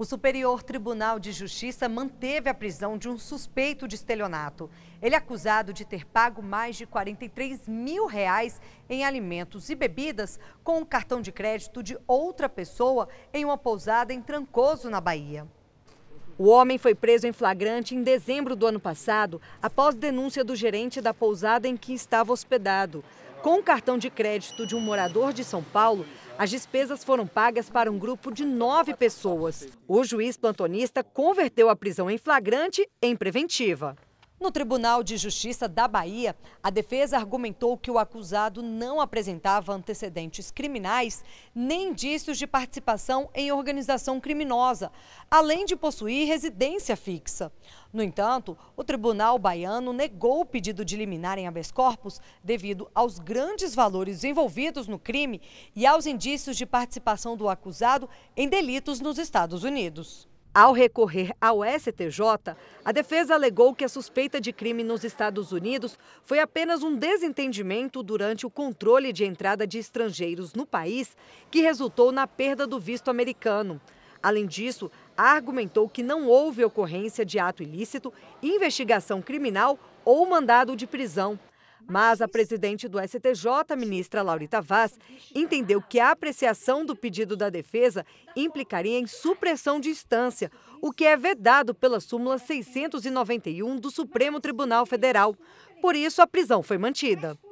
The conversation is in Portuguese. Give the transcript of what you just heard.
O Superior Tribunal de Justiça manteve a prisão de um suspeito de estelionato. Ele é acusado de ter pago mais de 43 mil reais em alimentos e bebidas com o um cartão de crédito de outra pessoa em uma pousada em Trancoso, na Bahia. O homem foi preso em flagrante em dezembro do ano passado, após denúncia do gerente da pousada em que estava hospedado. Com o cartão de crédito de um morador de São Paulo, as despesas foram pagas para um grupo de nove pessoas. O juiz plantonista converteu a prisão em flagrante em preventiva. No Tribunal de Justiça da Bahia, a defesa argumentou que o acusado não apresentava antecedentes criminais nem indícios de participação em organização criminosa, além de possuir residência fixa. No entanto, o tribunal baiano negou o pedido de liminar em habeas corpus devido aos grandes valores envolvidos no crime e aos indícios de participação do acusado em delitos nos Estados Unidos. Ao recorrer ao STJ, a defesa alegou que a suspeita de crime nos Estados Unidos foi apenas um desentendimento durante o controle de entrada de estrangeiros no país, que resultou na perda do visto americano. Além disso, argumentou que não houve ocorrência de ato ilícito, investigação criminal ou mandado de prisão. Mas a presidente do STJ, ministra Laurita Vaz, entendeu que a apreciação do pedido da defesa implicaria em supressão de instância, o que é vedado pela súmula 691 do Supremo Tribunal Federal. Por isso, a prisão foi mantida.